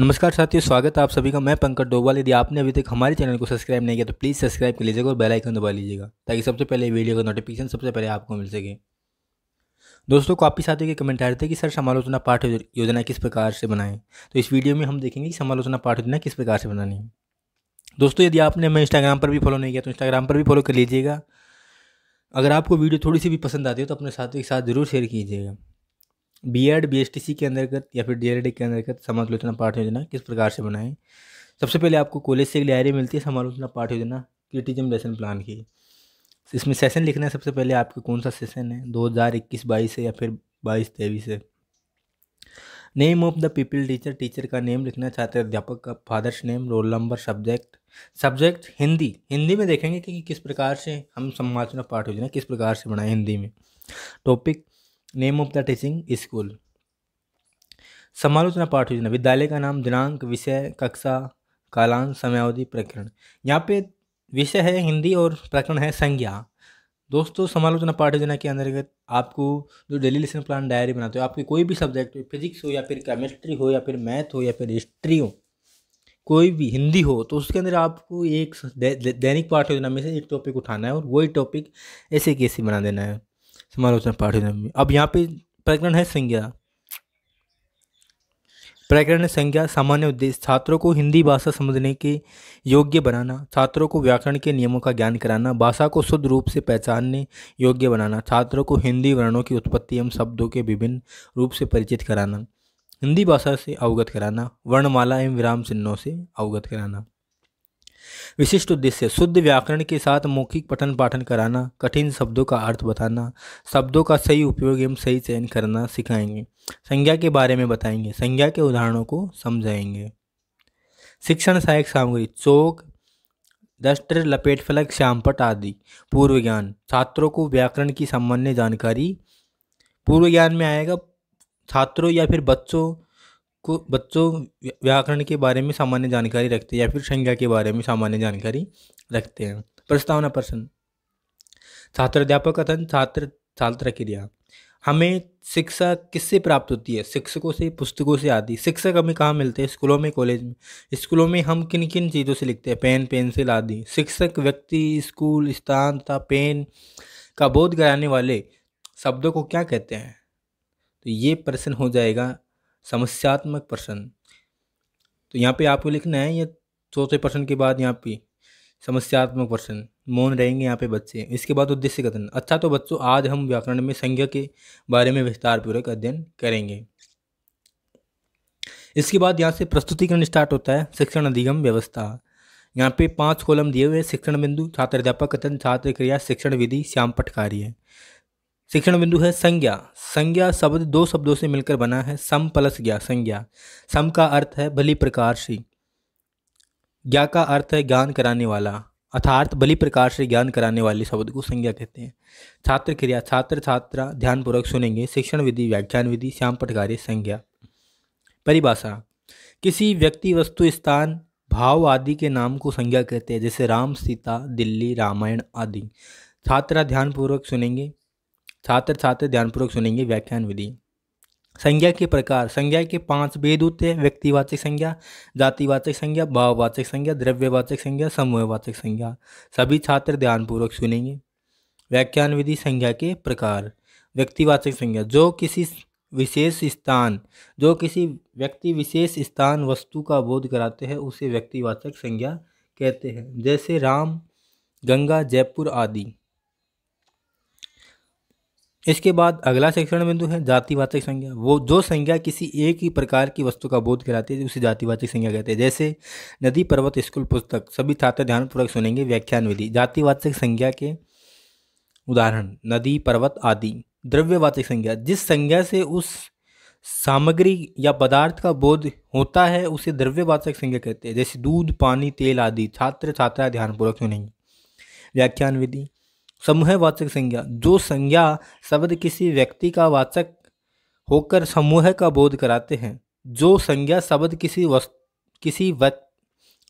नमस्कार साथियों स्वागत है आप सभी का मैं पंकज डोभाल यदि आपने अभी तक हमारे चैनल को सब्सक्राइब नहीं किया तो प्लीज़ सब्सक्राइब कर लीजिएगा और बेल आइकन दबा लीजिएगा ताकि सबसे पहले वीडियो का नोटिफिकेशन सबसे पहले आपको मिल सके दोस्तों काफ़ी साथियों के कमेंट आ रहे थे कि सर समालोचना पाठ योजना किस प्रकार से बनाएं तो इस वीडियो में हम देखेंगे कि समालोचना पाठ योजना किस प्रकार से बनानी है दोस्तों यदि आपने हमें इंस्टाग्राम पर भी फॉलो नहीं किया तो इंस्टाग्राम पर भी फॉलो कर लीजिएगा अगर आपको वीडियो थोड़ी सी भी पसंद आती है तो अपने साथियों के साथ ज़रूर शेयर कीजिएगा B Ed B S T C के अंतर्गत या फिर डी एल के अंतर्गत समालोचना पाठ योजना किस प्रकार से बनाए सबसे पहले आपको कॉलेज से एक डायरी मिलती है समालोचना पाठ योजना क्रिटिजम लेसन प्लान की इसमें सेशन लिखना है सबसे पहले आपके कौन सा सेशन है दो हज़ार इक्कीस बाईस है या फिर बाईस तेईस है name of the people teacher teacher का नेम लिखना चाहते हैं अध्यापक का father's name roll number subject subject Hindi Hindi में देखेंगे कि किस प्रकार से हम समालोचना पाठ योजना किस प्रकार से बनाए हिंदी में topic name of the teaching school समालोचना पाठ योजना विद्यालय का नाम दिनांक विषय कक्षा कालान समयावधि प्रकरण यहाँ पे विषय है हिंदी और प्रकरण है संज्ञा दोस्तों समालोचना पाठ योजना के अंतर्गत आपको जो डेली लेसन प्लान डायरी बनाते हो आपके कोई भी सब्जेक्ट हो फिजिक्स हो या फिर केमिस्ट्री हो या फिर मैथ हो या फिर हिस्ट्री हो कोई भी हिंदी हो तो उसके अंदर आपको एक दैनिक पाठ योजना में से एक टॉपिक उठाना है और वही टॉपिक ऐसे कैसे बना देना है समालोचना पाठ्यक्रम अब यहाँ पे प्रकरण है संज्ञा प्रकरण संज्ञा सामान्य उद्देश्य छात्रों को हिंदी भाषा समझने के योग्य बनाना छात्रों को व्याकरण के नियमों का ज्ञान कराना भाषा को शुद्ध रूप से पहचानने योग्य बनाना छात्रों को हिंदी वर्णों की उत्पत्ति एवं शब्दों के विभिन्न रूप से परिचित कराना हिंदी भाषा से अवगत कराना वर्णमाला एवं विराम चिन्हों से अवगत कराना विशिष्ट उद्देश्य शुद्ध व्याकरण के साथ मौखिक पठन पाठन कराना कठिन शब्दों का अर्थ बताना शब्दों का सही उपयोग एवं सही चयन करना सिखाएंगे संज्ञा के बारे में बताएंगे संज्ञा के उदाहरणों को समझाएंगे शिक्षण सहायक सामग्री चौक डस्टर लपेट फलक श्यामपट आदि पूर्व ज्ञान छात्रों को व्याकरण की सामान्य जानकारी पूर्व ज्ञान में आएगा छात्रों या फिर बच्चों को बच्चों व्याकरण के बारे में सामान्य जानकारी रखते हैं या फिर संज्ञा के बारे में सामान्य जानकारी रखते हैं प्रस्तावना प्रश्न छात्र अध्यापक कथन छात्र छात्र क्रिया हमें शिक्षा किससे प्राप्त होती है शिक्षकों से पुस्तकों से आदि शिक्षक हमें कहाँ मिलते हैं स्कूलों में कॉलेज में स्कूलों में हम किन किन चीज़ों से लिखते हैं पेन पेंसिल आदि शिक्षक व्यक्ति स्कूल स्थान तथा पेन का बोध कराने वाले शब्दों को क्या कहते हैं तो ये प्रश्न हो जाएगा समस्यात्मक प्रश्न तो यहाँ पे आपको लिखना है ये चौथे प्रश्न के बाद यहाँ पे समस्यात्मक प्रश्न मौन रहेंगे यहाँ पे बच्चे इसके बाद उद्देश्य कथन अच्छा तो बच्चों आज हम व्याकरण में संज्ञा के बारे में विस्तार पूर्वक अध्ययन करेंगे इसके बाद यहाँ से प्रस्तुतिकरण स्टार्ट होता है शिक्षण अधिगम व्यवस्था यहाँ पे पांच कॉलम दिए हुए शिक्षण बिंदु छात्र अध्यापक कथन छात्र क्रिया शिक्षण विधि श्याम पटकारी है शिक्षण बिंदु है संज्ञा संज्ञा शब्द दो शब्दों से मिलकर बना है सम प्लस ज्ञा संज्ञा सम का अर्थ है भली प्रकार से ज्ञा का अर्थ है ज्ञान कराने वाला अर्थात भली प्रकार से ज्ञान कराने वाले शब्द को संज्ञा कहते हैं छात्र क्रिया छात्र छात्रा ध्यानपूर्वक सुनेंगे शिक्षण विधि व्याख्यान विधि श्याम पटकारी संज्ञा परिभाषा किसी व्यक्ति वस्तु स्थान भाव आदि के नाम को संज्ञा कहते हैं जैसे राम सीता दिल्ली रामायण आदि छात्रा ध्यानपूर्वक सुनेंगे छात्र छात्र ध्यानपूर्वक सुनेंगे व्याख्यान विधि संज्ञा के प्रकार संज्ञा के पांच भेद होते हैं व्यक्तिवाचक संज्ञा जातिवाचक संज्ञा भाववाचक संज्ञा द्रव्यवाचक संज्ञा समूहवाचक संज्ञा सभी छात्र ध्यानपूर्वक सुनेंगे व्याख्यान विधि संज्ञा के प्रकार व्यक्तिवाचक संज्ञा जो किसी विशेष स्थान जो किसी व्यक्ति विशेष स्थान वस्तु का बोध कराते हैं उसे व्यक्तिवाचक संज्ञा कहते हैं जैसे राम गंगा जयपुर आदि इसके बाद अगला शिक्षण बिंदु है जातिवाचक संज्ञा वो जो संज्ञा किसी एक ही प्रकार की वस्तु का बोध कराती है उसे जातिवाचक संज्ञा कहते हैं जैसे नदी पर्वत स्कूल पुस्तक सभी छात्र ध्यानपूर्वक सुनेंगे व्याख्यान विधि जातिवाचक संज्ञा के उदाहरण नदी पर्वत आदि द्रव्यवाचक संज्ञा जिस संज्ञा से उस सामग्री या पदार्थ का बोध होता है उसे द्रव्यवाचक संज्ञा कहते हैं जैसे दूध पानी तेल आदि छात्र छात्रा ध्यानपूर्वक सुनेंगे व्याख्यान विधि वाचक संज्ञा जो संज्ञा शब्द किसी व्यक्ति का वाचक होकर समूह का बोध कराते हैं जो संज्ञा शब्द किसी वस् किसी व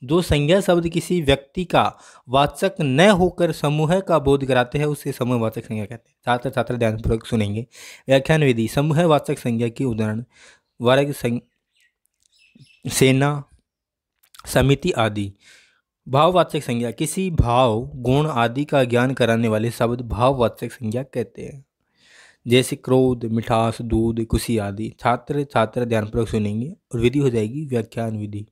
जो संज्ञा शब्द किसी व्यक्ति का वाचक न होकर समूह का बोध कराते हैं उसे समूहवाचक संज्ञा कहते हैं छात्र छात्र ध्यानपूर्वक सुनेंगे व्याख्यान विधि समूहवाचक संज्ञा की उदाहरण वर्ग सेना समिति आदि भाववाचक संज्ञा किसी भाव गुण आदि का ज्ञान कराने वाले शब्द भाववाचक संज्ञा कहते हैं जैसे क्रोध मिठास दूध खुशी आदि छात्र छात्र ध्यानपूर्वक सुनेंगे और विधि हो जाएगी व्याख्यान विधि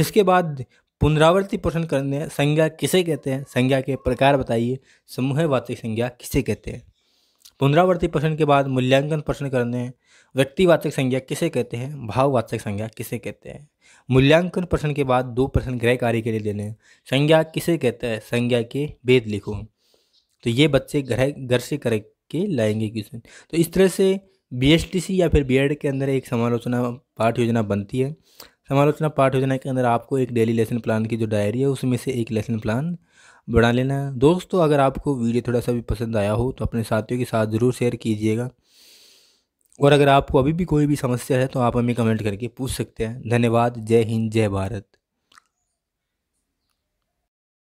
इसके बाद पुनरावर्ती प्रश्न करने संज्ञा किसे कहते हैं संज्ञा के प्रकार बताइए समूह वाचक संज्ञा किसे कहते हैं पुनरावर्ती प्रश्न के बाद मूल्यांकन प्रश्न करने व्यक्तिवाचक संज्ञा किसे कहते हैं भाववाचक संज्ञा किसे कहते हैं मूल्यांकन प्रश्न के बाद दो प्रश्न गृह कार्य के लिए देने संज्ञा किसे कहते हैं संज्ञा के भेद लिखो तो ये बच्चे ग्रह घर से करके लाएंगे क्वेश्चन तो इस तरह से बी या फिर बी e के अंदर एक समालोचना पाठ योजना बनती है समालोचना पाठ योजना के अंदर आपको एक डेली लेसन प्लान की जो डायरी है उसमें से एक लेसन प्लान बना लेना है दोस्तों अगर आपको वीडियो थोड़ा सा भी पसंद आया हो तो अपने साथियों के साथ ज़रूर शेयर कीजिएगा और अगर आपको अभी भी कोई भी समस्या है तो आप हमें कमेंट करके पूछ सकते हैं धन्यवाद जय हिंद जय भारत